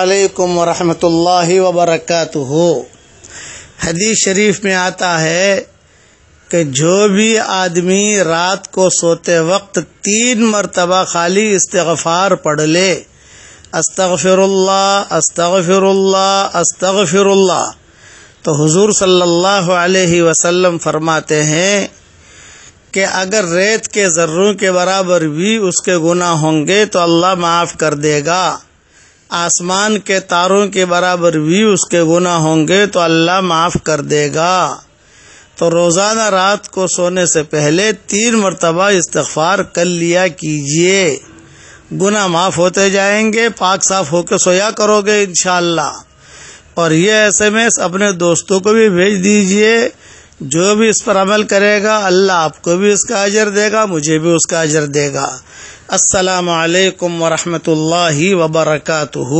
علیکم ورحمۃ اللہ وبرکاتہ حدیث شریف میں آتا ہے کہ جو بھی آدمی رات کو سوتے وقت تین مرتبہ خالی استغفار پڑھ لے استغفر اللہ استغفر اللہ استغفر اللہ تو حضور صلی اللہ علیہ وسلم فرماتے ہیں کہ اگر ریت کے ذروں کے برابر بھی اس کے گناہ ہوں گے تو اللہ معاف کر دے گا آسمان کے تاروں کے برابر بھی اس کے گناہ ہوں گے تو اللہ معاف کر دے گا تو روزانہ رات کو سونے سے پہلے تین مرتبہ استغفار کر لیا کیجئے گناہ معاف ہوتے جائیں گے پاک صاف ہو کے سویا کرو گے انشاءاللہ اور یہ ایسے میں اپنے دوستوں کو بھی بھیج دیجئے جو بھی اس پر عمل کرے گا اللہ آپ کو بھی اس کا اجر دے گا مجھے بھی اس کا اجر دے گا السلام علیکم ورحمۃ اللہ وبرکاتہ